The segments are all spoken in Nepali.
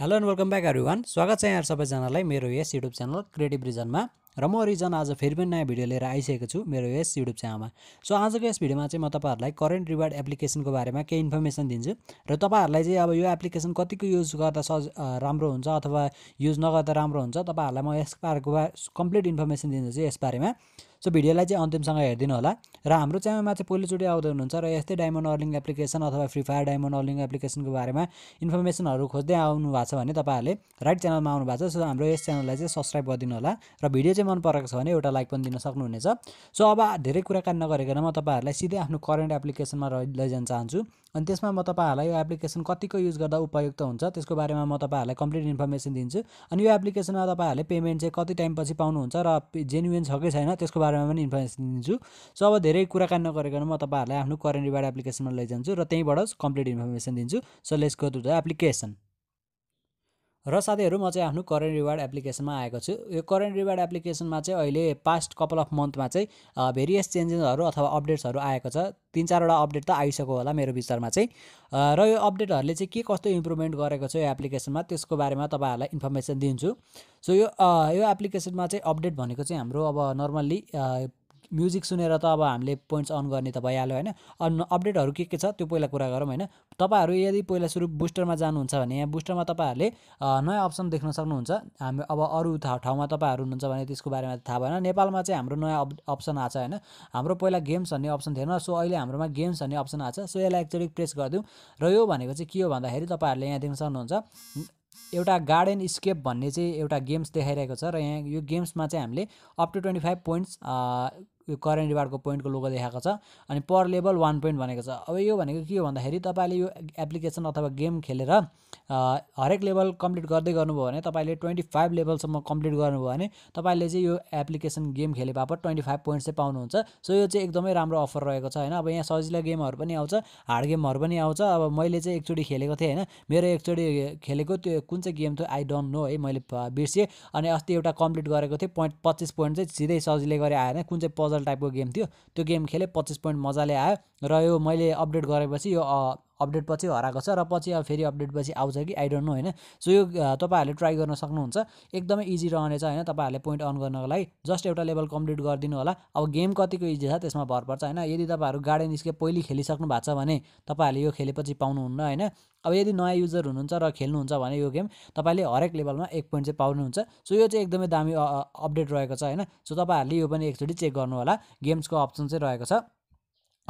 hello and welcome back one स्वागत छ यहाँ सबैजनालाई मेरो यस युट्युब च्यानल क्रिएटिभ रिजनमा र म रिजन आज फेरि पनि नयाँ भिडियो लिएर आइसकेको छु मेरो यस युट्युब च्यानलमा सो आजको यस भिडियोमा चाहिँ म तपाईँहरूलाई करेन्ट रिवार्ड एप्लिकेसनको बारेमा केही इन्फर्मेसन दिन्छु र तपाईँहरूलाई चाहिँ अब यो एप्लिकेसन कतिको युज गर्दा सज राम्रो हुन्छ अथवा युज नगर्दा राम्रो हुन्छ तपाईँहरूलाई म यसबारेको कम्प्लिट इन्फर्मेसन दिन्छु यसबारेमा सो भिडियोलाई चाहिँ अन्तिमसँग हेरिदिनु होला र हाम्रो च्यानलमा चाहिँ पहिलोचोटि आउँदै हुनुहुन्छ र यस्तै डायमन्ड अर्लिङ एप्लिकेसन अथवा फ्री फायर डायमन्ड अर्लिङ एप्लिकेसनको बारेमा इन्फर्मेसनहरू खोज्दै आउनु भएको छ भने तपाईँहरूले राइट च्यानलमा आउनु भएको छ सो हाम्रो यस च्यानललाई चाहिँ सब्सक्राइब गरिदिनु होला र भिडियो चाहिँ मन परेको छ भने एउटा लाइक पनि दिन सक्नुहुनेछ सो अब धेरै कुराकानी नगरिकन म तपाईँहरूलाई सिधै आफ्नो करेन्ट एप्लिकेसनमा लैजान चाहन्छु अनि त्यसमा म तपाईँहरूलाई यो एप्लिकेसन कतिको युज गर्दा उपयुक्त हुन्छ त्यसको बारेमा म तपाईँहरूलाई कम्प्लिट इन्फर्मेसन दिन्छु अनि यो एप्लिकेसनमा तपाईँहरूले पेमेन्ट चाहिँ कति टाइमपछि पाउनुहुन्छ र जेन्युन छ कि छैन त्यसको बारेमा बारेमा पनि इन्फर्मेसन दिन्छु सो अब धेरै कुराकानी नगरिकन म तपाईँहरूलाई आफ्नो करेन्ट रिवार्ड एप्लिकेसनमा लैजान्छु र त्यहीँबाट कम्प्लिट इन्फर्मेसन दिन्छु so let's go to the application र साथीहरू म चाहिँ आफ्नो करेन्ट रिवार्ड एप्लिकेसनमा आएको छु यो करेन्ट रिवार्ड एप्लिकेसनमा चाहिँ अहिले पास्ट कपाल अफ मन्थमा चाहिँ भेरियस चेन्जेसहरू अथवा अपडेट्सहरू आएको छ तिन चारवटा अपडेट त आइसक्यो होला मेरो विचारमा चाहिँ र यो अपडेटहरूले चाहिँ के कस्तो इम्प्रुभमेन्ट गरेको छ यो एप्लिकेसनमा त्यसको बारेमा तपाईँहरूलाई इन्फर्मेसन दिन्छु सो यो यो एप्लिकेसनमा चाहिँ अपडेट भनेको चाहिँ हाम्रो अब नर्मल्ली म्युजिक सुनेर त अब हामीले पोइन्ट्स अन गर्ने त भइहाल्यो होइन अनि अपडेटहरू के के छ त्यो पहिला कुरा गरौँ होइन तपाईँहरू यदि पहिला सुरु बुस्टरमा जानुहुन्छ भने यहाँ बुस्टरमा तपाईँहरूले नयाँ अप्सन देख्न सक्नुहुन्छ हामी अब अरू ठाउँमा तपाईँहरू हुनुहुन्छ भने त्यसको बारेमा थाहा भएन नेपालमा चाहिँ हाम्रो नयाँ अप्सन आएको छ होइन हाम्रो पहिला गेम्स भन्ने अप्सन थिएन सो अहिले हाम्रोमा गेम्स भन्ने अप्सन आएको छ सो यसलाई एकचोटि प्रेस गरिदिउँ र यो भनेको चाहिँ के हो भन्दाखेरि तपाईँहरूले यहाँ देख्न सक्नुहुन्छ एउटा गार्डन स्केप भन्ने चाहिँ एउटा गेम्स देखाइरहेको छ र यहाँ यो गेम्समा चाहिँ हामीले up to twenty five points यो करेन्ट रिवार्डको पोइन्टको लोगो देखाएको छ अनि पर लेभल वान पोइन्ट भनेको छ अब यो भनेको के हो भन्दाखेरि तपाईँले यो एप्लिकेसन अथवा गेम खेलेर हरेक लेभल कम्प्लिट गर्दै गर्नुभयो भने तपाईँले ट्वेन्टी फाइभ लेभलसम्म कम्प्लिट गर्नुभयो भने तपाईँले चाहिँ यो एप्लिकेसन गेम खेले बापत ट्वेन्टी फाइभ पोइन्ट चाहिँ पाउनुहुन्छ सो यो चाहिँ एकदमै राम्रो अफर रहेको छ होइन अब यहाँ सजिलो गेमहरू पनि आउँछ हार्ड गेमहरू पनि आउँछ अब मैले चाहिँ एकचोटि खेलेको थिएँ होइन मेरो एकचोटि खेलेको त्यो कुन चाहिँ गेम थियो आई डोन्ट नो है मैले बिर्सेँ अनि अस्ति एउटा कम्प्लिट गरेको थिएँ पोइन्ट पच्चिस पोइन्ट चाहिँ सिधै सजिलै गरेर आएन कुन चाहिँ पज पजल टाइपको गेम थियो त्यो गेम खेलेँ पच्चिस पोइन्ट मजाले आयो र यो मैले अपडेट गरेपछि यो अपडेट पछि हराएको छ र पछि अब फेरि अपडेट पछि आउँछ कि आई डोन्ट नो होइन सो यो तपाईँहरूले ट्राई गर्न सक्नुहुन्छ एकदमै इजी रहनेछ होइन तपाईँहरूले पोइन्ट अन गर्नको लागि जस्ट एउटा लेभल कम्प्लिट गरिदिनु होला अब गेम कतिको इजी छ त्यसमा भर पर्छ होइन यदि तपाईँहरू गाडी निस्के पहिले खेलिसक्नु भएको छ भने तपाईँहरूले यो खेलेपछि पाउनुहुन्न होइन अब यदि नयाँ युजर हुनुहुन्छ र खेल्नुहुन्छ भने यो गेम तपाईँले हरेक लेभलमा एक पोइन्ट चाहिँ पाउनुहुन्छ सो यो चाहिँ एकदमै दामी अपडेट रहेको छ होइन सो तपाईँहरूले यो पनि एकचोटि चेक गर्नु होला गेम्सको अप्सन चाहिँ रहेको छ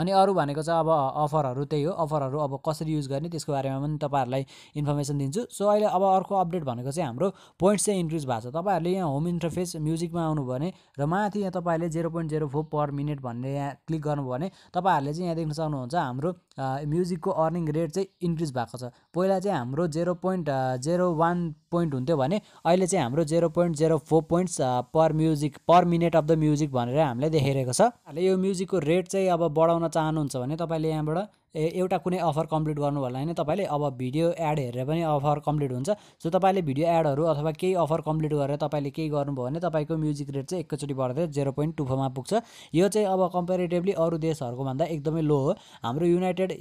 अनि अरू भनेको चाहिँ अब अफरहरू त्यही हो अफरहरू अब कसरी युज गर्ने त्यसको बारेमा पनि तपाईँहरूलाई इन्फर्मेसन दिन्छु सो अहिले अब अर्को अपडेट भनेको चाहिँ हाम्रो पोइन्ट्स चाहिँ इन्क्रिज भएको छ तपाईँहरूले यहाँ होम इन्टरफेस म्युजिकमा आउनु भने र माथि यहाँ तपाईँहरूले zero point zero four per minute भन्ने यहाँ क्लिक गर्नुभयो भने तपाईँहरूले चाहिँ यहाँ देख्न सक्नुहुन्छ हाम्रो म्युजिकको अर्निङ रेट चाहिँ इन्क्रिज भएको छ पहिला चाहिँ हाम्रो zero point zero one point हुन्थ्यो भने अहिले चाहिँ हाम्रो zero point zero four points per music per minute of the music भनेर हामीलाई देखाइरहेको छ यो म्युजिकको रेट चाहिँ अब बढाउन चाहनुहुन्छ भने तपाईँले यहाँबाट एउटा कुनै अफर कम्प्लिट गर्नुभयो भने तपाईँले अब भिडियो एड हेरेर पनि अफर कम्प्लिट हुन्छ सो तपाईँले भिडियो एडहरू अथवा केही अफर कम्प्लिट गरेर तपाईँले केही गर्नुभयो भने तपाईँको म्युजिक रेट चाहिँ एकैचोटि बढ्दै जेरो पोइन्ट टू फोरमा पुग्छ यो चाहिँ अब कम्पेरिटिभली अरू देशहरूको भन्दा एकदमै लो हो हाम्रो युनाइटेड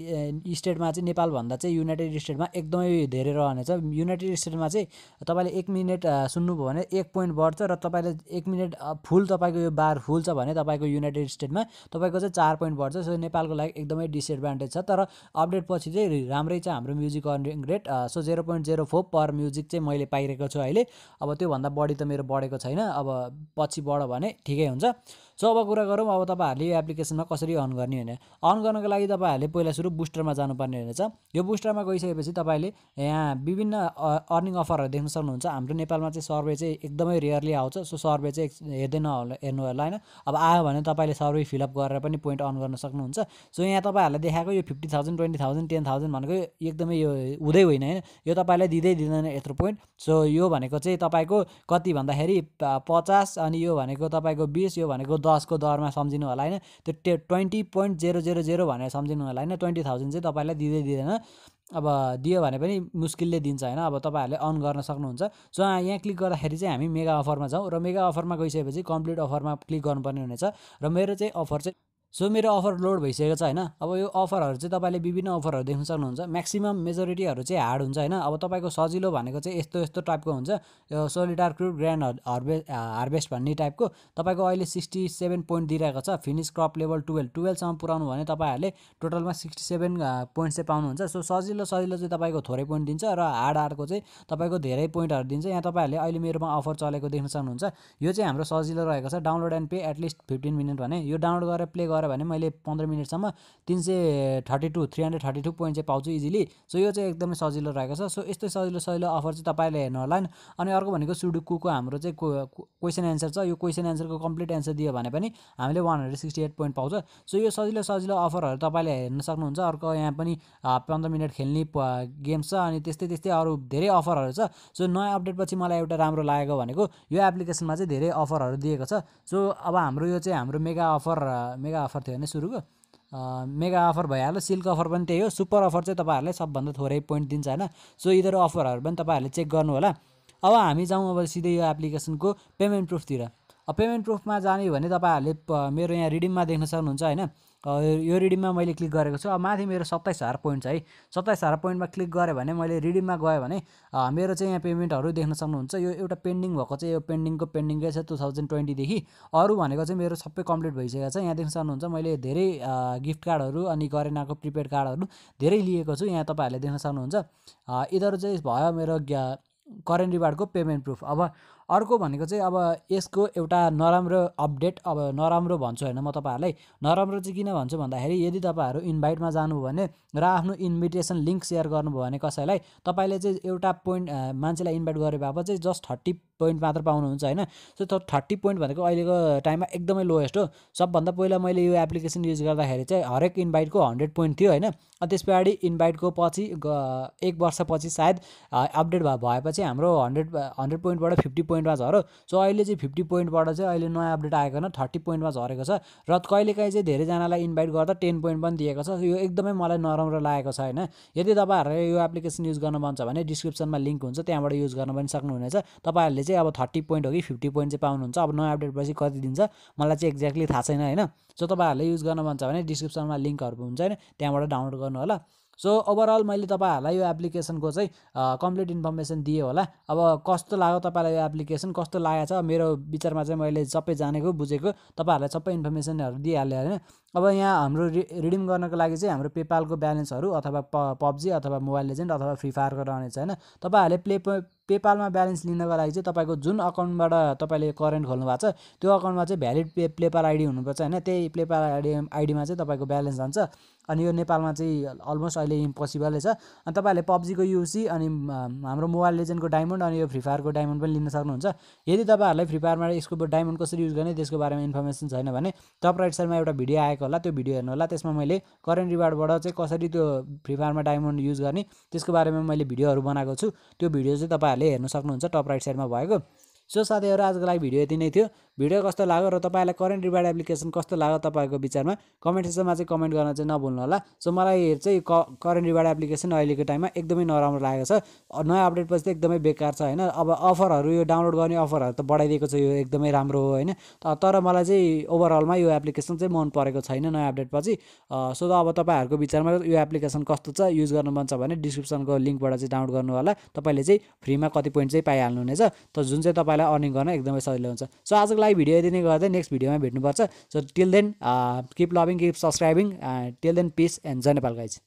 स्टेटमा चाहिँ नेपालभन्दा चाहिँ युनाइटेड स्टेटमा एकदमै धेरै रहनेछ युनाइटेड स्टेटमा चाहिँ तपाईँले एक मिनट सुन्नुभयो भने एक पोइन्ट बढ्छ र तपाईँले एक मिनट फुल तपाईँको यो बार फुल छ भने तपाईँको युनाइटेड स्टेटमा तपाईँको चाहिँ चार पोइन्ट बढ्छ सो नेपालको लागि एकदमै डिसएडभान्टेज छ तर अपडेट पछि चाहिँ राम्रै छ हाम्रो music earning rate so zero point zero four per music चाहिँ मैले पाइरहेको छु अहिले अब त्योभन्दा बढी त मेरो बढेको छैन अब पछि बढ भने ठिकै हुन्छ सो अब कुरा गरौँ अब तपाईँहरूले यो एप्लिकेसनमा कसरी अन गर्ने होइन अन गर्नको लागि तपाईँहरूले पहिला सुरु बुस्टरमा जानुपर्ने रहेछ यो बुस्टरमा गइसकेपछि तपाईँले यहाँ विभिन्न अर्निङ अफरहरू देख्न सक्नुहुन्छ हाम्रो नेपालमा चाहिँ सर्वे चाहिँ एकदमै रेयरली आउँछ सो सर्वे चाहिँ हेर्दै नहोला हेर्नु होला होइन अब आयो भने तपाईँले सर्वे फिलअप गरेर पनि पोइन्ट अन गर्न सक्नुहुन्छ सो यहाँ तपाईँहरूलाई देखाएको यो fifty thousand twenty thousand ten thousand भनेको एकदमै यो हुँदै होइन होइन यो तपाईँलाई दिँदै दिँदैन यत्रो पोइन्ट सो यो भनेको चाहिँ तपाईँको कति भन्दाखेरि पचास अनि यो भनेको तपाईँको बिस यो भनेको दसको दरमा सम्झिनु होला होइन त्यो टे twenty point zero zero zero भनेर सम्झिनु होला होइन ट्वेन्टी थाउजन्ड चाहिँ तपाईँलाई दिँदै दिँदैन अब दियो भने पनि मुस्किलले दिन्छ होइन अब तपाईँहरूले अन गर्न सक्नुहुन्छ सो यहाँ क्लिक गर्दाखेरि चाहिँ हामी मेगा अफरमा जाउँ र मेगा अफरमा गइसकेपछि कम्प्लिट अफरमा क्लिक गर्नुपर्ने हुनेछ र मेरो चाहिँ अफर चाहिँ सो मेरो अफर लोड भइसकेको छ होइन अब यो अफरहरू चाहिँ तपाईँले विभिन्न अफरहरू देख्न सक्नुहुन्छ म्याक्सिमम् मेजोरिटीहरू चाहिँ हार्ड हुन्छ होइन अब तपाईँको सजिलो भनेको चाहिँ यस्तो यस्तो टाइपको हुन्छ यो सोलिडार क्रुड ग्रान्ड हार्भे हार्भेस्ट भन्ने टाइपको तपाईँको अहिले सिक्सटी सेभेन पोइन्ट दिइरहेको छ फिनिस क्रप लेभल टुवेल्भ टुवेल्भसम्म पुऱ्याउनु भने तपाईँहरूले टोटलमा सिक्सटी सेभेन पोइन्ट चाहिँ पाउनुहुन्छ सो सजिलो सजिलो चाहिँ तपाईँको थोरै पोइन्ट दिन्छ र हार्ड हार्डको चाहिँ तपाईँको धेरै पोइन्टहरू दिन्छ यहाँ तपाईँहरूले अहिले मेरोमा अफर चलेको देख्न सक्नुहुन्छ यो चाहिँ हाम्रो सजिलो रहेको छ download and play at least fifteen minute भने यो डाउनलोड गरेर प्ले गरेर गऱ्यो भने मैले पन्ध्र मिनटसम्म तिन सय thirty two three hundred thirty two point चाहिँ पाउँछु इजिली सो यो चाहिँ एकदमै सजिलो रहेको छ सो यस्तै सजिलो सजिलो अफर चाहिँ तपाईँले हेर्नु होला नि अनि अर्को भनेको सुडुकुको हाम्रो चाहिँ क्वेसन एन्सर छ यो क्वेसन एन्सरको कम्प्लिट एन्सर दियो भने पनि हामीले one hundred sixty eight point पाउँछ सो यो सजिलो सजिलो अफरहरू तपाईँले हेर्न सक्नुहुन्छ अर्को यहाँ पनि पन्ध्र मिनट खेल्ने गेम्स छ अनि त्यस्तै त्यस्तै अरू धेरै अफरहरू छ सो नयाँ अपडेटपछि मलाई एउटा राम्रो लागेको भनेको यो एप्लिकेसनमा चाहिँ धेरै अफरहरू दिएको छ सो अब हाम्रो यो चाहिँ हाम्रो मेगा अफर मेगा अफर थियो होइन सुरुको मेगा अफर भइहाल्यो सिल्क अफर पनि त्यही हो सुपर अफर चाहिँ तपाईँहरूलाई सबभन्दा थोरै पोइन्ट दिन्छ होइन सो यिनीहरू अफरहरू पनि तपाईँहरूले चेक गर्नु होला अब हामी जाउँ अब सिधै यो एप्लिकेसनको पेमेन्ट प्रुफतिर पेमेन्ट प्रुफमा जाने भने तपाईँहरूले मेरो यहाँ रिडिममा देख्न सक्नुहुन्छ होइन यो रिडिममा मैले क्लिक गरेको छु अब माथि मेरो सत्ताइस हजार पोइन्ट छ है सत्ताइस हजार पोइन्टमा क्लिक गरेँ भने मैले रिडिममा गएँ भने मेरो चाहिँ यहाँ पेमेन्टहरू देख्न सक्नुहुन्छ यो एउटा पेन्डिङ भएको चाहिँ यो पेन्डिङको पेन्डिङकै छ टु थाउजन्ड ट्वेन्टीदेखि अरू भनेको चाहिँ मेरो सबै कम्प्लिट भइसकेको छ यहाँ देख्न सक्नुहुन्छ मैले धेरै गिफ्ट कार्डहरू अनि गरेनाको प्रिपेड कार्डहरू धेरै लिएको छु यहाँ तपाईँहरूले देख्न सक्नुहुन्छ यिनीहरू चाहिँ भयो मेरो करेन्ट रिवार्डको पेमेन्ट प्रुफ अब अर्को भनेको चाहिँ अब यसको एउटा नराम्रो अपडेट अब नराम्रो भन्छु होइन म तपाईँहरूलाई नराम्रो चाहिँ किन भन्छु भन्दाखेरि यदि तपाईँहरू इन्भाइटमा जानुभयो भने र आफ्नो इन्भिटेसन लिङ्क सेयर गर्नुभयो भने कसैलाई तपाईँले चाहिँ एउटा पोइन्ट मान्छेलाई इन्भाइट गरे बापत चाहिँ जस्ट थर्टी पोइन्ट मात्र पाउनुहुन्छ होइन सो थर्टी पोइन्ट भनेको अहिलेको टाइममा एकदमै लोएस्ट हो सबभन्दा पहिला मैले यो एप्लिकेसन युज गर्दाखेरि चाहिँ हरेक इन्भाइटको हन्ड्रेड पोइन्ट थियो होइन त्यस पछाडि इन्भाइटको पछि एक वर्षपछि सायद अपडेट भएपछि हाम्रो हन्ड्रेड हन्ड्रेड पोइन्टबाट फिफ्टी पोइन्टमा झऱ्यो सो अहिले चाहिँ फिफ्टी पोइन्टबाट चाहिँ अहिले नयाँ अपडेट आएको होइन थर्टी पोइन्टमा झरेको छ र कहिलेकाहीँ चाहिँ धेरैजनालाई इन्भाइट गर्दा टेन पोइन्ट पनि दिएको छ यो एकदमै मलाई नराम्रो लागेको छ होइन यदि तपाईँहरूले यो एप्लिकेसन युज गर्न मन छ भने डिस्क्रिप्सनमा लिङ्क हुन्छ त्यहाँबाट युज गर्न पनि सक्नुहुनेछ तपाईँहरूले चाहिँ अब थर्टी पोइन्ट हो कि फिफ्टी पोइन्ट चाहिँ पाउनुहुन्छ अब नयाँ पछि कति दिन्छ मलाई चाहिँ एक्ज्याक्टली थाहा छैन होइन सो तपाईँहरूले युज गर्न मन छ भने डिस्क्रिप्सनमा लिङ्कहरू हुन्छ होइन त्यहाँबाट डाउनलोड गर्नु होला सो ओभरअल मैले तपाईँहरूलाई यो एप्लिकेसनको चाहिँ कम्प्लिट इन्फर्मेसन दिएँ होला अब कस्तो लाग्यो तपाईँलाई यो एप्लिकेसन कस्तो लागेको छ मेरो विचारमा चाहिँ मैले सबै जानेको बुझेको तपाईँहरूलाई सबै इन्फर्मेसनहरू दिइहालेँ होइन अब यहाँ हाम्रो रि रिडिम गर्नको लागि चाहिँ हाम्रो पेपालको ब्यालेन्सहरू अथवा प पब्जी अथवा मोबाइल लेजेन्ड अथवा फ्री फायरको रहनेछ होइन तपाईँहरूले प्ले पेपालमा ब्यालेन्स लिनको लागि चाहिँ तपाईँको जुन अकाउन्टबाट तपाईँले करेन्ट खोल्नु भएको छ त्यो अकाउन्टमा चाहिँ भ्यालिड पे प्लेपाल आइडी हुनुपर्छ होइन त्यही प्लेपाल आइडी आइडीमा चाहिँ तपाईँको ब्यालेन्स जान्छ अनि यो नेपालमा चाहिँ अलमोस्ट अहिले इम्पोसिबलै छ अनि तपाईँहरूले पब्जीको युसी अनि हाम्रो मोबाइल लेजेन्डको डायमन्ड अनि यो फ्री फायरको डायमन्ड पनि लिन सक्नुहुन्छ यदि तपाईँहरूलाई फ्री फायरमा यसको डायमन्ड कसरी युज गर्ने त्यसको बारेमा इन्फर्मेसन छैन भने टप राइट साइडमा एउटा भिडियो आएको होला त्यो भिडियो हेर्नु होला त्यसमा मैले करेन्ट रिवार्डबाट चाहिँ कसरी त्यो फ्री फायरमा डायमन्ड युज गर्ने त्यसको बारेमा मैले भिडियोहरू बनाएको छु त्यो भिडियो चाहिँ तपाईँ तपाईँहरूले हेर्न सक्नुहुन्छ टप राइट साइडमा भएको सो साथीहरू आजको लागि भिडियो यति नै थियो भिडियो कस्तो लाग्यो र तपाईँलाई करेन्ट रिवार्ड एप्लिकेसन कस्तो लाग्यो तपाईँको विचारमा कमेन्ट सेक्सनमा चाहिँ कमेन्ट गर्न चाहिँ नभुल्नु होला सो मलाई चाहिँ क करेन्ट रिवार्ड एप्लिकेसन अहिलेको टाइममा एकदमै नराम्रो लागेको छ नयाँ अपडेट पछि एकदमै बेकार छ होइन अब अफरहरू यो डाउनलोड गर्ने अफरहरू त बढाइदिएको छ यो एकदमै राम्रो हो होइन तर मलाई चाहिँ ओभरअलमा यो एप्लिकेसन चाहिँ मन परेको छैन नयाँ अपडेट पछि सो अब तपाईँहरूको विचारमा यो एप्लिकेसन कस्तो छ युज गर्नु मन छ भने डिस्क्रिप्सनको लिङ्कबाट चाहिँ डाउनलोड गर्नु होला तपाईँले चाहिँ फ्रीमा कति पोइन्ट चाहिँ पाइहाल्नुहुनेछ त जुन चाहिँ तपाईँलाई गरेर अर्निङ गर्न एकदमै सजिलो हुन्छ सो आजको लागि भिडियो यति नै गर्दै नेक्स्ट भिडियोमा भेट्नुपर्छ so till then keep loving keep subscribing till then peace and जय नेपाल गाइज